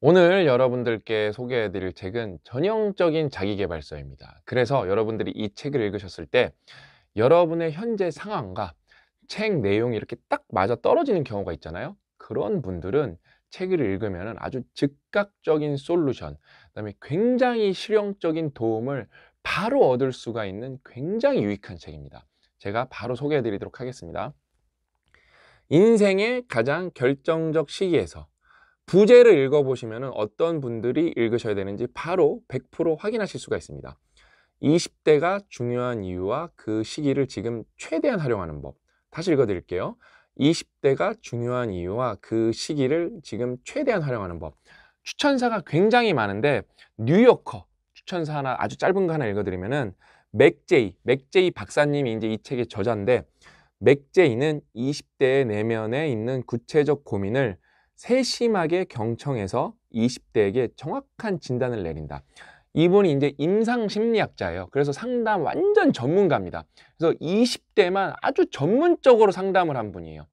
오늘 여러분들께 소개해 드릴 책은 전형적인 자기개발서입니다. 그래서 여러분들이 이 책을 읽으셨을 때 여러분의 현재 상황과 책 내용이 이렇게 딱 맞아 떨어지는 경우가 있잖아요. 그런 분들은 책을 읽으면 아주 즉각적인 솔루션, 그다음에 굉장히 실용적인 도움을 바로 얻을 수가 있는 굉장히 유익한 책입니다. 제가 바로 소개해 드리도록 하겠습니다. 인생의 가장 결정적 시기에서 부제를 읽어보시면 어떤 분들이 읽으셔야 되는지 바로 100% 확인하실 수가 있습니다. 20대가 중요한 이유와 그 시기를 지금 최대한 활용하는 법. 다시 읽어드릴게요. 20대가 중요한 이유와 그 시기를 지금 최대한 활용하는 법. 추천사가 굉장히 많은데 뉴요커 추천사 하나 아주 짧은 거 하나 읽어드리면은 맥제이, 맥제이 박사님이 이제 이 책의 저자인데 맥제이는 20대의 내면에 있는 구체적 고민을 세심하게 경청해서 20대에게 정확한 진단을 내린다. 이분이 이제 임상 심리학자예요. 그래서 상담 완전 전문가입니다. 그래서 20대만 아주 전문적으로 상담을 한 분이에요.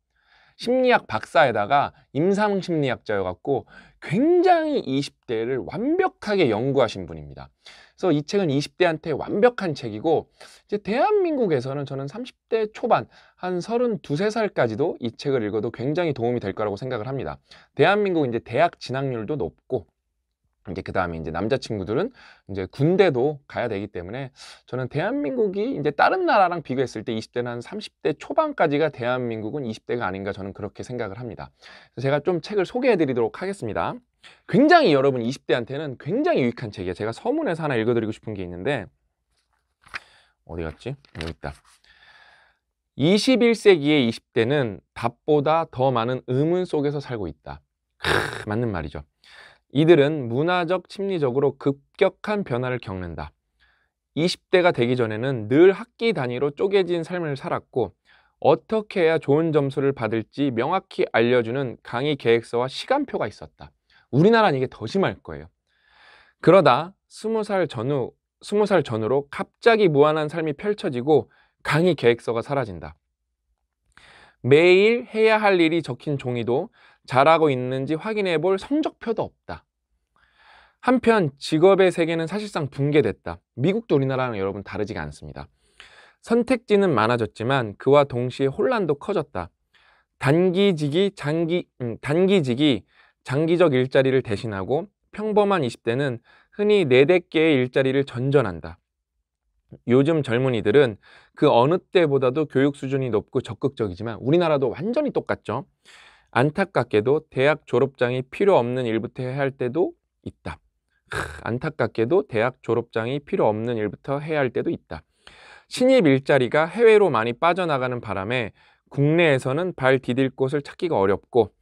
심리학 박사에다가 임상 심리학자여갖고 굉장히 20대를 완벽하게 연구하신 분입니다. 그래서 이 책은 20대한테 완벽한 책이고 이제 대한민국에서는 저는 30대 초반 한3 2 3 살까지도 이 책을 읽어도 굉장히 도움이 될 거라고 생각을 합니다. 대한민국 이제 대학 진학률도 높고 이제 그 다음에 이제 남자친구들은 이제 군대도 가야 되기 때문에 저는 대한민국이 이제 다른 나라랑 비교했을 때 20대는 한 30대 초반까지가 대한민국은 20대가 아닌가 저는 그렇게 생각을 합니다. 제가 좀 책을 소개해 드리도록 하겠습니다. 굉장히 여러분 20대한테는 굉장히 유익한 책이에요. 제가 서문에서 하나 읽어드리고 싶은 게 있는데 어디 갔지? 여기 있다. 21세기의 20대는 답보다 더 많은 의문 속에서 살고 있다. 크, 맞는 말이죠. 이들은 문화적, 심리적으로 급격한 변화를 겪는다. 20대가 되기 전에는 늘 학기 단위로 쪼개진 삶을 살았고 어떻게 해야 좋은 점수를 받을지 명확히 알려주는 강의 계획서와 시간표가 있었다. 우리나라는 이게 더 심할 거예요. 그러다 20살 전후, 20살 전후로 갑자기 무한한 삶이 펼쳐지고 강의 계획서가 사라진다. 매일 해야 할 일이 적힌 종이도 잘하고 있는지 확인해 볼 성적표도 없다. 한편 직업의 세계는 사실상 붕괴됐다. 미국도 우리나라랑 여러분 다르지가 않습니다. 선택지는 많아졌지만 그와 동시에 혼란도 커졌다. 단기직이 장기 음, 단기직이 장기적 일자리를 대신하고 평범한 20대는 흔히 4대 개의 일자리를 전전한다. 요즘 젊은이들은 그 어느 때보다도 교육 수준이 높고 적극적이지만 우리나라도 완전히 똑같죠. 안타깝게도 대학 졸업장이 필요 없는 일부터 해야 할 때도 있다. 안타깝게도 대학 졸업장이 필요 없는 일부터 해야 할 때도 있다. 신입 일자리가 해외로 많이 빠져나가는 바람에 국내에서는 발 디딜 곳을 찾기가 어렵고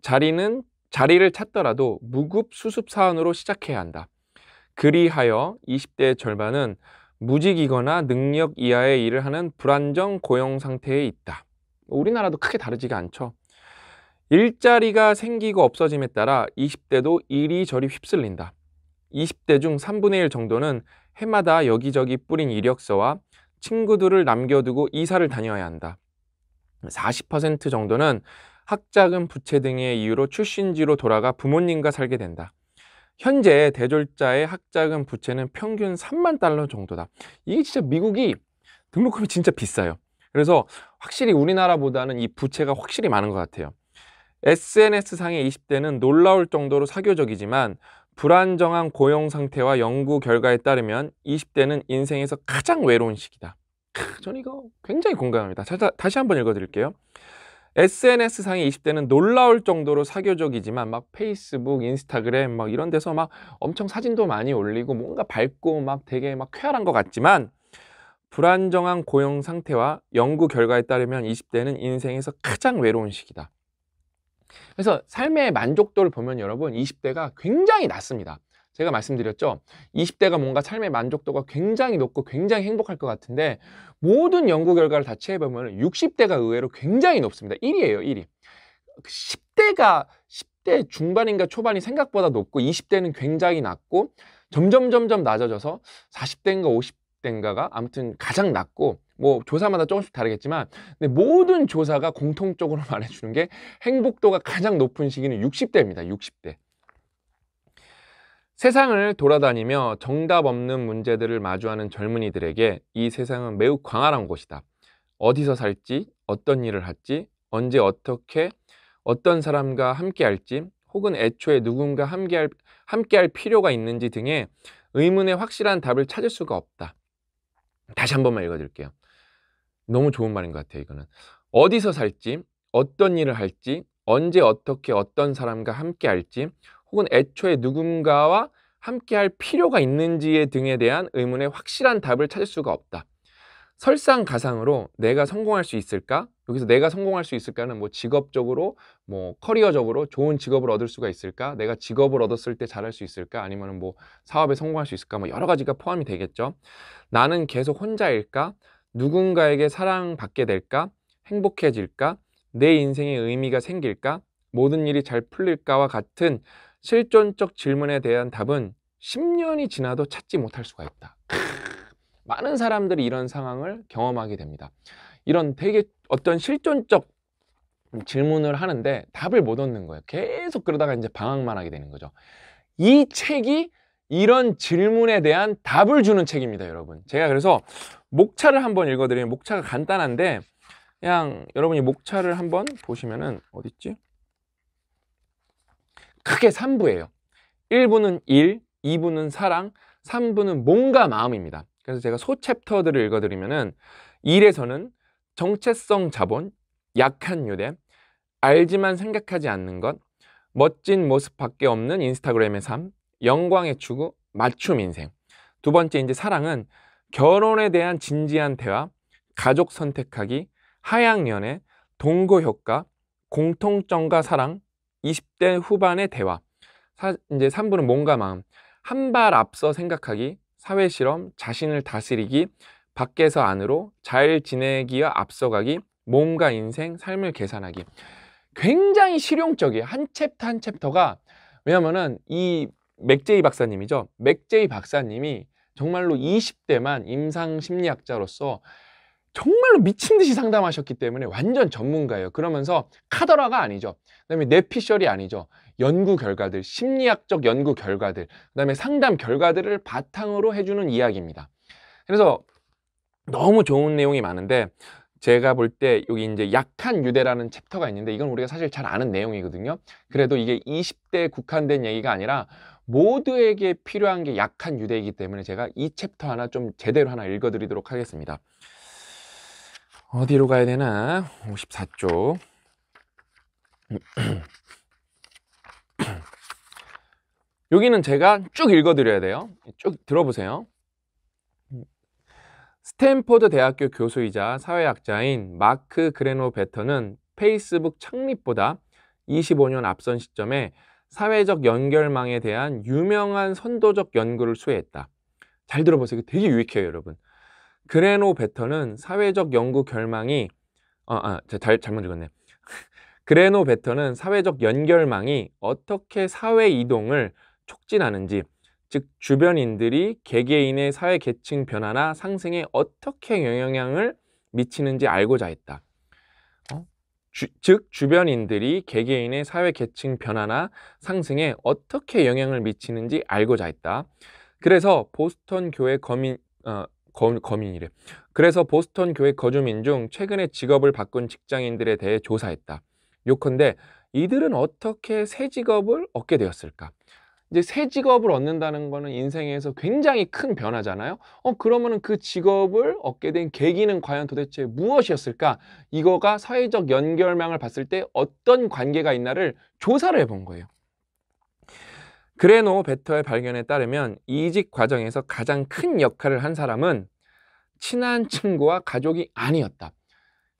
자리는 자리를 찾더라도 무급 수습 사원으로 시작해야 한다. 그리하여 20대의 절반은 무직이거나 능력 이하의 일을 하는 불안정 고용 상태에 있다. 우리나라도 크게 다르지가 않죠. 일자리가 생기고 없어짐에 따라 20대도 이리저리 휩쓸린다. 20대 중 3분의 1 정도는 해마다 여기저기 뿌린 이력서와 친구들을 남겨두고 이사를 다녀야 한다. 40% 정도는 학자금 부채 등의 이유로 출신지로 돌아가 부모님과 살게 된다. 현재 대졸자의 학자금 부채는 평균 3만 달러 정도다. 이게 진짜 미국이 등록금이 진짜 비싸요. 그래서 확실히 우리나라보다는 이 부채가 확실히 많은 것 같아요. SNS상의 20대는 놀라울 정도로 사교적이지만 불안정한 고용 상태와 연구 결과에 따르면 20대는 인생에서 가장 외로운 시기다. 전 이거 굉장히 공감합니다. 다시 한번 읽어드릴게요. SNS상의 20대는 놀라울 정도로 사교적이지만 막 페이스북, 인스타그램 막 이런 데서 막 엄청 사진도 많이 올리고 뭔가 밝고 막 되게 막 쾌활한 것 같지만 불안정한 고용 상태와 연구 결과에 따르면 20대는 인생에서 가장 외로운 시기다. 그래서 삶의 만족도를 보면 여러분 20대가 굉장히 낮습니다. 제가 말씀드렸죠. 20대가 뭔가 삶의 만족도가 굉장히 높고 굉장히 행복할 것 같은데 모든 연구 결과를 다체해보면 60대가 의외로 굉장히 높습니다. 1위예요, 1위. 10대가 그 10대 중반인가 초반이 생각보다 높고 20대는 굉장히 낮고 점점 점점 낮아져서 40대인가 50대 땐가가 아무튼 가장 낮고 뭐 조사마다 조금씩 다르겠지만 근데 모든 조사가 공통적으로 말해주는 게 행복도가 가장 높은 시기는 60대입니다. 60대. 세상을 돌아다니며 정답 없는 문제들을 마주하는 젊은이들에게 이 세상은 매우 광활한 곳이다. 어디서 살지, 어떤 일을 할지, 언제 어떻게, 어떤 사람과 함께 할지, 혹은 애초에 누군가 함께 할, 함께 할 필요가 있는지 등의 의문의 확실한 답을 찾을 수가 없다. 다시 한 번만 읽어드릴게요. 너무 좋은 말인 것 같아요, 이거는. 어디서 살지, 어떤 일을 할지, 언제 어떻게 어떤 사람과 함께 할지, 혹은 애초에 누군가와 함께 할 필요가 있는지에 등에 대한 의문에 확실한 답을 찾을 수가 없다. 설상가상으로 내가 성공할 수 있을까? 여기서 내가 성공할 수 있을까는 뭐 직업적으로 뭐 커리어적으로 좋은 직업을 얻을 수가 있을까? 내가 직업을 얻었을 때 잘할 수 있을까? 아니면 뭐 사업에 성공할 수 있을까? 뭐 여러 가지가 포함이 되겠죠. 나는 계속 혼자일까? 누군가에게 사랑받게 될까? 행복해질까? 내 인생에 의미가 생길까? 모든 일이 잘 풀릴까와 같은 실존적 질문에 대한 답은 10년이 지나도 찾지 못할 수가 있다. 많은 사람들이 이런 상황을 경험하게 됩니다. 이런 되게 어떤 실존적 질문을 하는데 답을 못 얻는 거예요. 계속 그러다가 이제 방황만 하게 되는 거죠. 이 책이 이런 질문에 대한 답을 주는 책입니다, 여러분. 제가 그래서 목차를 한번 읽어드리면 목차가 간단한데 그냥 여러분이 목차를 한번 보시면은 어딨지? 크게 3부예요. 1부는 일, 2부는 사랑, 3부는 몸과 마음입니다. 그래서 제가 소 챕터들을 읽어드리면은 1에서는 정체성 자본, 약한 유대, 알지만 생각하지 않는 것, 멋진 모습밖에 없는 인스타그램의 삶, 영광의 추구, 맞춤 인생. 두 번째 이제 사랑은 결혼에 대한 진지한 대화, 가족 선택하기, 하향연애, 동거 효과, 공통점과 사랑, 20대 후반의 대화. 사, 이제 3부는 몸과 마음, 한 발 앞서 생각하기, 사회실험, 자신을 다스리기, 밖에서 안으로, 잘 지내기와 앞서가기, 몸과 인생, 삶을 계산하기. 굉장히 실용적이에요. 한 챕터 한 챕터가. 왜냐면은 이 맥제이 박사님이죠. 맥제이 박사님이 정말로 20대만 임상 심리학자로서 정말로 미친 듯이 상담하셨기 때문에 완전 전문가예요. 그러면서 카더라가 아니죠. 그다음에 뇌피셜이 아니죠. 연구 결과들, 심리학적 연구 결과들, 그다음에 상담 결과들을 바탕으로 해주는 이야기입니다. 그래서 너무 좋은 내용이 많은데 제가 볼 때 여기 이제 약한 유대라는 챕터가 있는데 이건 우리가 사실 잘 아는 내용이거든요. 그래도 이게 20대에 국한된 얘기가 아니라 모두에게 필요한 게 약한 유대이기 때문에 제가 이 챕터 하나 좀 제대로 하나 읽어드리도록 하겠습니다. 어디로 가야 되나? 54쪽. 여기는 제가 쭉 읽어드려야 돼요. 쭉 들어보세요. 스탠포드 대학교 교수이자 사회학자인 마크 그레노베터는 페이스북 창립보다 25년 앞선 시점에 사회적 연결망에 대한 유명한 선도적 연구를 수행했다. 잘 들어보세요. 되게 유익해요, 여러분. 그레노베터는 사회적 연구 결망이 어, 아, 아, 잘, 잘못 읽었네. 요 그레노 베터는 사회적 연결망이 어떻게 사회 이동을 촉진하는지 즉 주변인들이 개개인의 사회 계층 변화나 상승에 어떻게 영향을 미치는지 알고자 했다. 어? 주, 즉 주변인들이 개개인의 사회 계층 변화나 상승에 어떻게 영향을 미치는지 알고자 했다. 그래서 보스턴 교회 거민 어, 거, 거민이래. 그래서 보스턴 교회 거주민 중 최근에 직업을 바꾼 직장인들에 대해 조사했다. 요컨대 이들은 어떻게 새 직업을 얻게 되었을까? 이제 새 직업을 얻는다는 거는 인생에서 굉장히 큰 변화잖아요. 어, 그러면은 그 직업을 얻게 된 계기는 과연 도대체 무엇이었을까? 이거가 사회적 연결망을 봤을 때 어떤 관계가 있나를 조사를 해본 거예요. 그래노 베터의 발견에 따르면 이직 과정에서 가장 큰 역할을 한 사람은 친한 친구와 가족이 아니었다.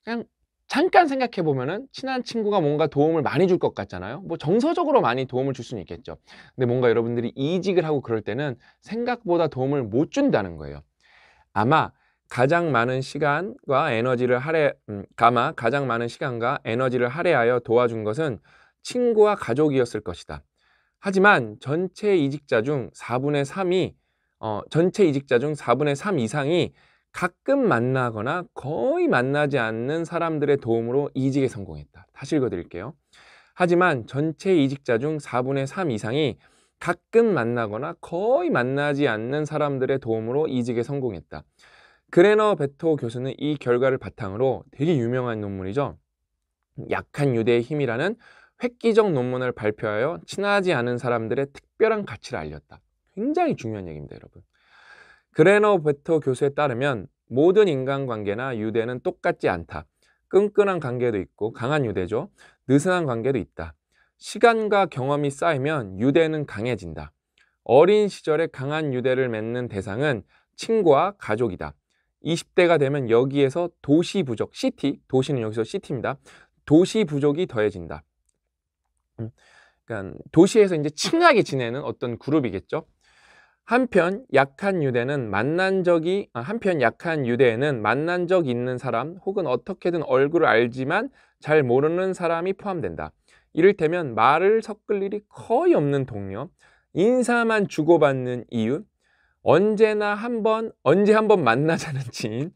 그냥 잠깐 생각해 보면은 친한 친구가 뭔가 도움을 많이 줄 것 같잖아요. 뭐 정서적으로 많이 도움을 줄 수는 있겠죠. 근데 뭔가 여러분들이 이직을 하고 그럴 때는 생각보다 도움을 못 준다는 거예요. 아마 가장 많은 시간과 에너지를 할애 음, 가마 가장 많은 시간과 에너지를 할애하여 도와준 것은 친구와 가족이었을 것이다. 하지만 전체 이직자 중 4분의 3이 어, 전체 이직자 중 4분의 3 이상이 가끔 만나거나 거의 만나지 않는 사람들의 도움으로 이직에 성공했다. 다시 읽어드릴게요. 하지만 전체 이직자 중 4분의 3 이상이 가끔 만나거나 거의 만나지 않는 사람들의 도움으로 이직에 성공했다. 그레너 베토 교수는 이 결과를 바탕으로 되게 유명한 논문이죠. 약한 유대의 힘이라는 획기적 논문을 발표하여 친하지 않은 사람들의 특별한 가치를 알렸다. 굉장히 중요한 얘기입니다, 여러분. 그레너베토 교수에 따르면 모든 인간관계나 유대는 똑같지 않다. 끈끈한 관계도 있고 강한 유대죠. 느슨한 관계도 있다. 시간과 경험이 쌓이면 유대는 강해진다. 어린 시절에 강한 유대를 맺는 대상은 친구와 가족이다. 20대가 되면 여기에서 도시 부족, 시티, 도시는 여기서 시티입니다. 도시 부족이 더해진다. 음, 그러니까 도시에서 이제 친하게 지내는 어떤 그룹이겠죠. 한편 약한 유대는 만난 적이 아, 한편 약한 유대에는 만난 적 있는 사람 혹은 어떻게든 얼굴을 알지만 잘 모르는 사람이 포함된다. 이를테면 말을 섞을 일이 거의 없는 동료, 인사만 주고받는 이유 언제나 한 번, 언제 한번 만나자는 지인,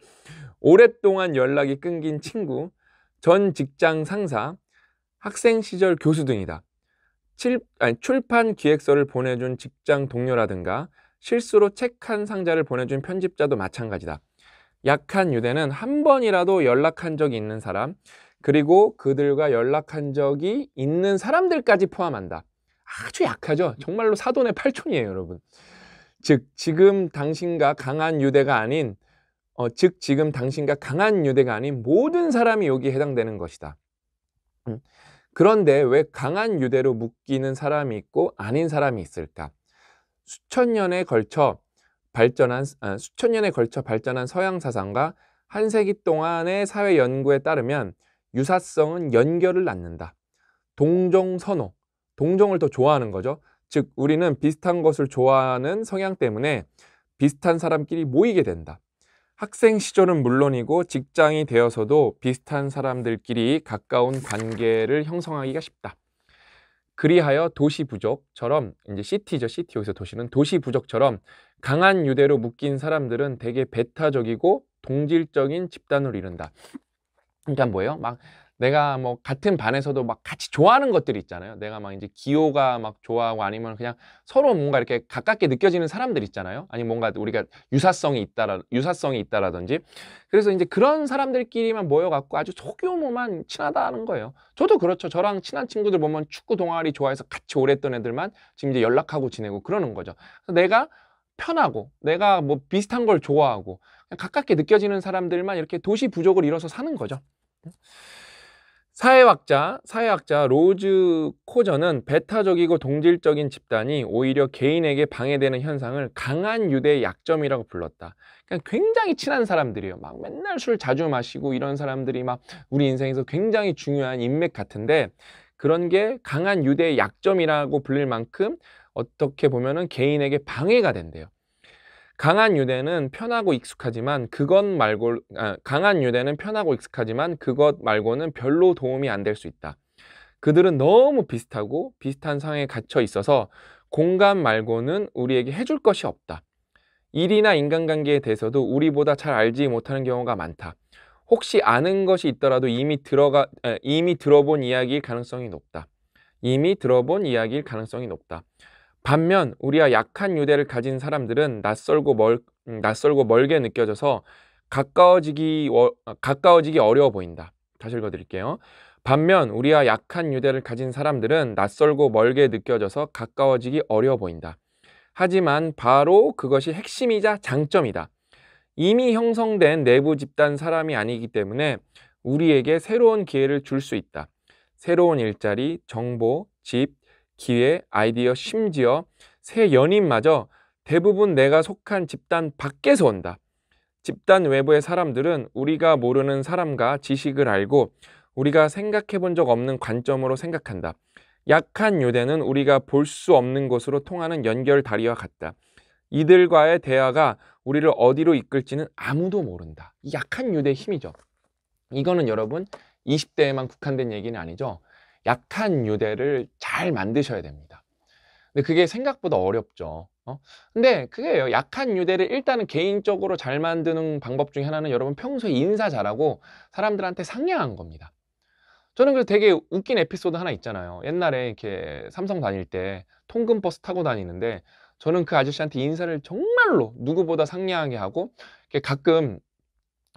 오랫동안 연락이 끊긴 친구, 전 직장 상사, 학생 시절 교수 등이다. 칠, 아니, 출판 기획서를 보내준 직장 동료라든가 실수로 책 한 상자를 보내준 편집자도 마찬가지다. 약한 유대는 한 번이라도 연락한 적이 있는 사람, 그리고 그들과 연락한 적이 있는 사람들까지 포함한다. 아주 약하죠. 정말로 사돈의 팔촌이에요, 여러분. 즉, 지금 당신과 강한 유대가 아닌, 어, 즉, 지금 당신과 강한 유대가 아닌 모든 사람이 여기에 해당되는 것이다. 음. 그런데 왜 강한 유대로 묶이는 사람이 있고 아닌 사람이 있을까? 수천 년에 걸쳐 발전한 아, 수천 년에 걸쳐 발전한 서양 사상과 한 세기 동안의 사회 연구에 따르면 유사성은 연결을 낳는다. 동종 선호, 동종을 더 좋아하는 거죠. 즉 우리는 비슷한 것을 좋아하는 성향 때문에 비슷한 사람끼리 모이게 된다. 학생 시절은 물론이고 직장이 되어서도 비슷한 사람들끼리 가까운 관계를 형성하기가 쉽다. 그리하여 도시 부족처럼 이제 시티죠 시티 여기서 도시는 도시 부족처럼 강한 유대로 묶인 사람들은 되게 배타적이고 동질적인 집단으로 이른다. 그러니까 뭐예요? 막 내가 뭐 같은 반에서도 막 같이 좋아하는 것들이 있잖아요. 내가 막 이제 기호가 막 좋아하고 아니면 그냥 서로 뭔가 이렇게 가깝게 느껴지는 사람들 있잖아요. 아니 뭔가 우리가 유사성이 있다라 유사성이 있다라든지. 그래서 이제 그런 사람들끼리만 모여 갖고 아주 소규모만 친하다는 거예요. 저도 그렇죠. 저랑 친한 친구들 보면 축구 동아리 좋아해서 같이 오랫 했던 애들만 지금 이제 연락하고 지내고 그러는 거죠. 그래서 내가 편하고 내가 뭐 비슷한 걸 좋아하고 가깝게 느껴지는 사람들만 이렇게 도시 부족을 이뤄서 사는 거죠. 사회학자, 사회학자 로즈 코저는 배타적이고 동질적인 집단이 오히려 개인에게 방해되는 현상을 강한 유대의 약점이라고 불렀다. 그러니까 굉장히 친한 사람들이에요. 막 맨날 술 자주 마시고 이런 사람들이 막 우리 인생에서 굉장히 중요한 인맥 같은데 그런 게 강한 유대의 약점이라고 불릴 만큼 어떻게 보면은 개인에게 방해가 된대요. 강한 유대는 편하고 익숙하지만 그것 말고 아, 강한 유대는 편하고 익숙하지만 그것 말고는 별로 도움이 안 될 수 있다. 그들은 너무 비슷하고 비슷한 상황에 갇혀 있어서 공감 말고는 우리에게 해줄 것이 없다. 일이나 인간관계에 대해서도 우리보다 잘 알지 못하는 경우가 많다. 혹시 아는 것이 있더라도 이미 들어가 에, 이미 들어본 이야기일 가능성이 높다. 이미 들어본 이야기일 가능성이 높다. 반면 우리와 약한 유대를 가진 사람들은 낯설고 멀 음, 낯설고 멀게 느껴져서 가까워지기 어, 가까워지기 어려워 보인다. 다시 읽어 드릴게요. 반면 우리와 약한 유대를 가진 사람들은 낯설고 멀게 느껴져서 가까워지기 어려워 보인다. 하지만 바로 그것이 핵심이자 장점이다. 이미 형성된 내부 집단 사람이 아니기 때문에 우리에게 새로운 기회를 줄 수 있다. 새로운 일자리, 정보, 집, 기회, 아이디어, 심지어 새 연인마저 대부분 내가 속한 집단 밖에서 온다. 집단 외부의 사람들은 우리가 모르는 사람과 지식을 알고 우리가 생각해 본 적 없는 관점으로 생각한다. 약한 유대는 우리가 볼 수 없는 곳으로 통하는 연결다리와 같다. 이들과의 대화가 우리를 어디로 이끌지는 아무도 모른다. 약한 유대의 힘이죠. 이거는 여러분 20대에만 국한된 얘기는 아니죠. 약한 유대를 잘 만드셔야 됩니다. 근데 그게 생각보다 어렵죠. 어? 근데 그게 약한 유대를 일단은 개인적으로 잘 만드는 방법 중에 하나는 여러분 평소에 인사 잘하고 사람들한테 상냥한 겁니다. 저는 그 되게 웃긴 에피소드 하나 있잖아요. 옛날에 이렇게 삼성 다닐 때 통근 버스 타고 다니는데 저는 그 아저씨한테 인사를 정말로 누구보다 상냥하게 하고 가끔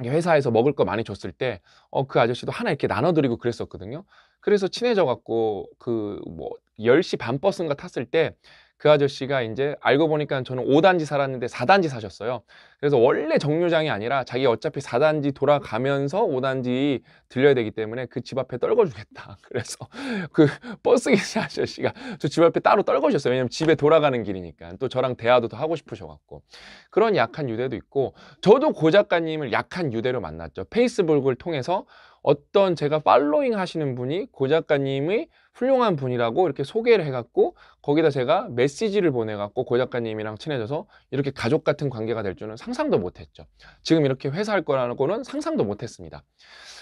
회사에서 먹을 거 많이 줬을 때, 어, 그 아저씨도 하나 이렇게 나눠드리고 그랬었거든요. 그래서 친해져갖고, 그, 뭐, 10시 반 버스인가 탔을 때, 그 아저씨가 이제 알고 보니까 저는 5단지 살았는데 4단지 사셨어요. 그래서 원래 정류장이 아니라 자기 어차피 4단지 돌아가면서 5단지 들려야 되기 때문에 그 집 앞에 떨궈주겠다. 그래서 그 버스 기사 아저씨가 저 집 앞에 따로 떨궈주셨어요. 왜냐면 집에 돌아가는 길이니까. 또 저랑 대화도 더 하고 싶으셔갖고. 그런 약한 유대도 있고 저도 고 작가님을 약한 유대로 만났죠. 페이스북을 통해서 어떤 제가 팔로잉 하시는 분이 고 작가님의 훌륭한 분이라고 이렇게 소개를 해갖고 거기다 제가 메시지를 보내갖고 고 작가님이랑 친해져서 이렇게 가족 같은 관계가 될 줄은 상상도 못했죠. 지금 이렇게 회사할 거라는거는 상상도 못했습니다.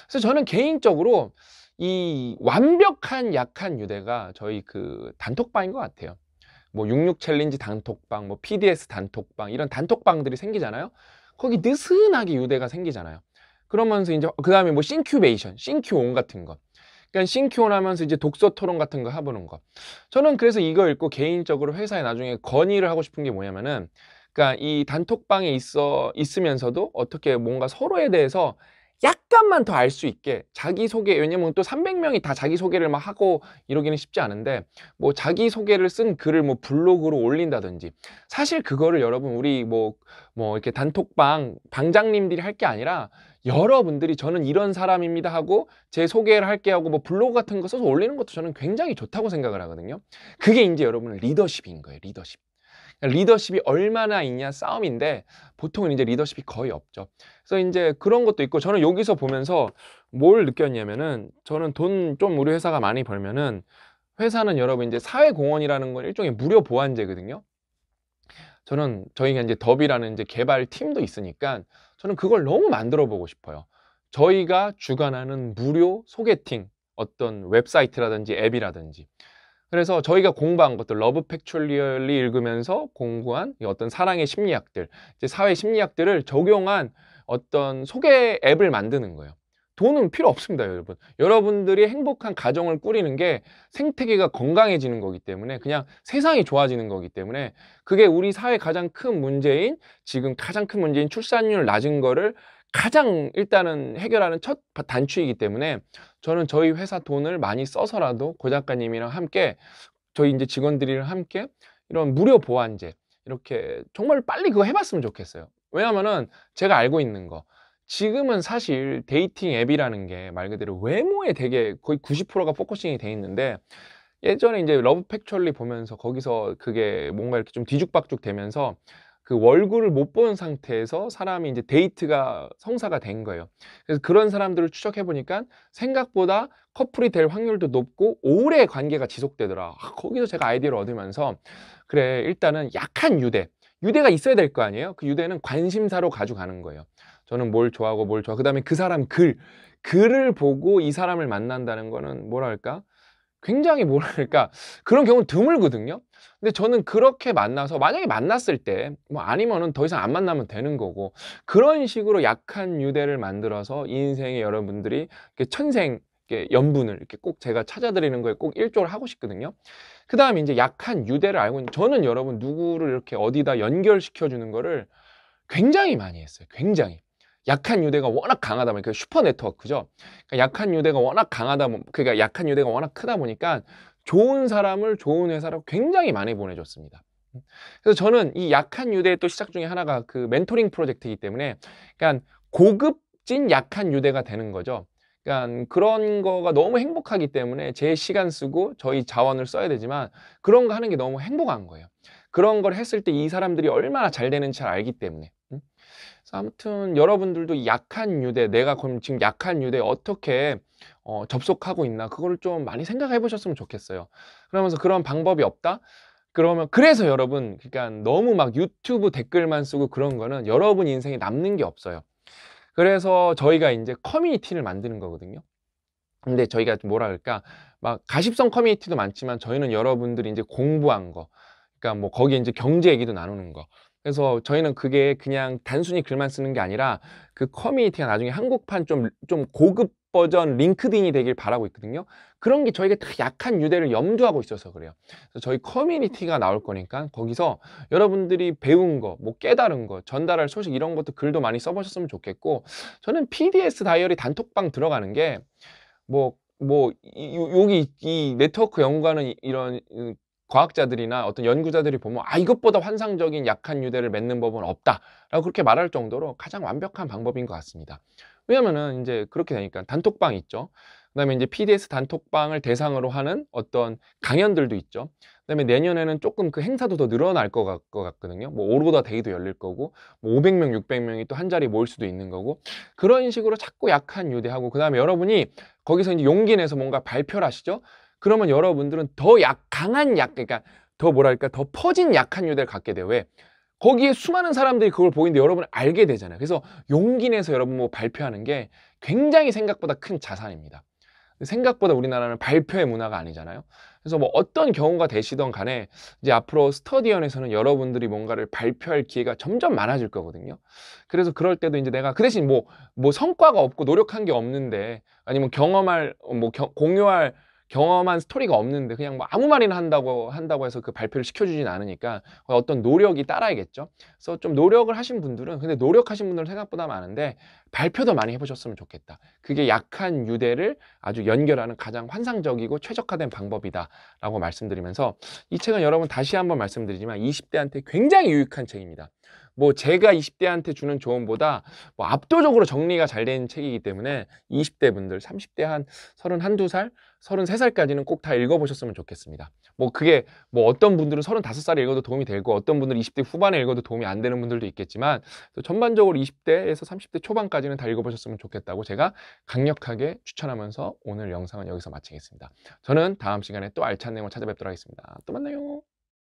그래서 저는 개인적으로 이 완벽한 약한 유대가 저희 그 단톡방인 것 같아요. 뭐66 챌린지 단톡방, 뭐 PDS 단톡방 이런 단톡방들이 생기잖아요. 거기 느슨하게 유대가 생기잖아요. 그러면서 이제 그 다음에 뭐 싱큐베이션, 싱큐온 같은 거 그러니까 싱큐온 하면서 이제 독서 토론 같은 거 해보는 거 저는 그래서 이거 읽고 개인적으로 회사에 나중에 건의를 하고 싶은 게 뭐냐면은 그러니까 이 단톡방에 있어 있으면서도 어떻게 뭔가 서로에 대해서 약간만 더 알 수 있게 자기소개 왜냐면 또 300명이 다 자기소개를 막 하고 이러기는 쉽지 않은데 뭐 자기소개를 쓴 글을 뭐 블로그로 올린다든지 사실 그거를 여러분 우리 뭐뭐 뭐 이렇게 단톡방 방장님들이 할 게 아니라 여러분들이 저는 이런 사람입니다 하고 제 소개를 할게 하고 뭐 블로그 같은 거 써서 올리는 것도 저는 굉장히 좋다고 생각을 하거든요. 그게 이제 여러분은 리더십인 거예요. 리더십. 그러니까 리더십이 얼마나 있냐 싸움인데 보통은 이제 리더십이 거의 없죠. 그래서 이제 그런 것도 있고 저는 여기서 보면서 뭘 느꼈냐면은 저는 돈 좀 우리 회사가 많이 벌면은 회사는 여러분 이제 사회공헌이라는 건 일종의 무료 보완제거든요. 저는 저희가 이제 더비라는 이제 개발 팀도 있으니까 저는 그걸 너무 만들어 보고 싶어요. 저희가 주관하는 무료 소개팅 어떤 웹사이트라든지 앱이라든지 그래서 저희가 공부한 것들 러브 팩츄얼리 읽으면서 공부한 어떤 사랑의 심리학들 이제 사회 심리학들을 적용한 어떤 소개 앱을 만드는 거예요. 돈은 필요 없습니다, 여러분. 여러분들이 행복한 가정을 꾸리는 게 생태계가 건강해지는 거기 때문에 그냥 세상이 좋아지는 거기 때문에 그게 우리 사회 가장 큰 문제인 지금 가장 큰 문제인 출산율 낮은 거를 가장 일단은 해결하는 첫 단추이기 때문에 저는 저희 회사 돈을 많이 써서라도 고 작가님이랑 함께 저희 이제 직원들이랑 함께 이런 무료 보완제 이렇게 정말 빨리 그거 해봤으면 좋겠어요. 왜냐면은 제가 알고 있는 거 지금은 사실 데이팅 앱이라는 게 말 그대로 외모에 되게 거의 90%가 포커싱이 돼 있는데 예전에 이제 러브 팩츄얼리 보면서 거기서 그게 뭔가 이렇게 좀 뒤죽박죽 되면서 그월굴을못 본 상태에서 사람이 이제 데이트가 성사가 된 거예요. 그래서 그런 사람들을 추적해 보니까 생각보다 커플이 될 확률도 높고 오래 관계가 지속되더라. 아, 거기서 제가 아이디어를 얻으면서 그래 일단은 약한 유대, 유대가 있어야 될 거 아니에요. 그 유대는 관심사로 가져가는 거예요. 저는 뭘 좋아하고 뭘 좋아. 그다음에 그 사람 글 글을 보고 이 사람을 만난다는 거는 뭐랄까? 굉장히 뭐랄까 그런 경우는 드물거든요. 근데 저는 그렇게 만나서 만약에 만났을 때 뭐 아니면은 더 이상 안 만나면 되는 거고 그런 식으로 약한 유대를 만들어서 인생의 여러분들이 이렇게 천생 연분을 이렇게 꼭 제가 찾아드리는 거에 꼭 일조를 하고 싶거든요. 그 다음에 이제 약한 유대를 알고 있는 저는 여러분 누구를 이렇게 어디다 연결시켜 주는 거를 굉장히 많이 했어요. 굉장히. 약한 유대가 워낙 강하다 보니까 슈퍼 네트워크죠. 그러니까 약한 유대가 워낙 강하다 보니까 그러니까 약한 유대가 워낙 크다 보니까 좋은 사람을 좋은 회사로 굉장히 많이 보내줬습니다. 그래서 저는 이 약한 유대의 또 시작 중에 하나가 그 멘토링 프로젝트이기 때문에 그러니까 고급진 약한 유대가 되는 거죠. 그러니까 그런 거가 너무 행복하기 때문에 제 시간 쓰고 저희 자원을 써야 되지만 그런 거 하는 게 너무 행복한 거예요. 그런 걸 했을 때 이 사람들이 얼마나 잘 되는지 잘 알기 때문에. 아무튼 여러분들도 약한 유대, 내가 그럼 지금 약한 유대 어떻게 어, 접속하고 있나 그거를 좀 많이 생각해 보셨으면 좋겠어요. 그러면서 그런 방법이 없다? 그러면 그래서 여러분 그러니까 너무 막 유튜브 댓글만 쓰고 그런 거는 여러분 인생에 남는 게 없어요. 그래서 저희가 이제 커뮤니티를 만드는 거거든요. 근데 저희가 뭐라 그럴까 막 가십성 커뮤니티도 많지만 저희는 여러분들이 이제 공부한 거 그러니까 뭐 거기에 이제 경제 얘기도 나누는 거 그래서 저희는 그게 그냥 단순히 글만 쓰는 게 아니라 그 커뮤니티가 나중에 한국판 좀, 좀 고급 버전 링크딩이 되길 바라고 있거든요. 그런 게 저희가 다 약한 유대를 염두하고 있어서 그래요. 그래서 저희 커뮤니티가 나올 거니까 거기서 여러분들이 배운 거, 뭐 깨달은 거, 전달할 소식 이런 것도 글도 많이 써보셨으면 좋겠고 저는 PDS 다이어리 단톡방 들어가는 게 뭐 뭐 이, 여기 이 네트워크 연구하는 이런 과학자들이나 어떤 연구자들이 보면 아 이것보다 환상적인 약한 유대를 맺는 법은 없다라고 그렇게 말할 정도로 가장 완벽한 방법인 것 같습니다. 왜냐면은 이제 그렇게 되니까 단톡방 있죠. 그다음에 이제 PDS 단톡방을 대상으로 하는 어떤 강연들도 있죠. 그다음에 내년에는 조금 그 행사도 더 늘어날 것, 같, 것 같거든요. 뭐 오로다 데이도 열릴 거고, 뭐 500명, 600명이 또 한 자리 모일 수도 있는 거고 그런 식으로 자꾸 약한 유대하고 그다음에 여러분이 거기서 이제 용기 내서 뭔가 발표를 하시죠. 그러면 여러분들은 더 약, 강한 약, 그러니까 더 뭐랄까, 더 퍼진 약한 유대를 갖게 돼요. 왜? 거기에 수많은 사람들이 그걸 보이는데 여러분을 알게 되잖아요. 그래서 용기 내서 여러분 뭐 발표하는 게 굉장히 생각보다 큰 자산입니다. 생각보다 우리나라는 발표의 문화가 아니잖아요. 그래서 뭐 어떤 경우가 되시던 간에 이제 앞으로 스터디언에서는 여러분들이 뭔가를 발표할 기회가 점점 많아질 거거든요. 그래서 그럴 때도 이제 내가 그 대신 뭐, 뭐 성과가 없고 노력한 게 없는데 아니면 경험할, 뭐 겨, 공유할 경험한 스토리가 없는데 그냥 뭐 아무 말이나 한다고 한다고 해서 그 발표를 시켜주진 않으니까 어떤 노력이 따라야겠죠. 그래서 좀 노력을 하신 분들은 근데 노력하신 분들은 생각보다 많은데 발표도 많이 해보셨으면 좋겠다. 그게 약한 유대를 아주 연결하는 가장 환상적이고 최적화된 방법이다라고 말씀드리면서 이 책은 여러분 다시 한번 말씀드리지만 20대한테 굉장히 유익한 책입니다. 뭐 제가 20대한테 주는 조언보다 뭐 압도적으로 정리가 잘 된 책이기 때문에 20대 분들, 30대 한3 1 2 살, 33살까지는 꼭 다 읽어보셨으면 좋겠습니다. 뭐 그게 뭐 어떤 분들은 35살에 읽어도 도움이 되고 어떤 분들은 20대 후반에 읽어도 도움이 안 되는 분들도 있겠지만 전반적으로 20대에서 30대 초반까지는 다 읽어보셨으면 좋겠다고 제가 강력하게 추천하면서 오늘 영상은 여기서 마치겠습니다. 저는 다음 시간에 또 알찬 내용을 찾아뵙도록 하겠습니다. 또 만나요.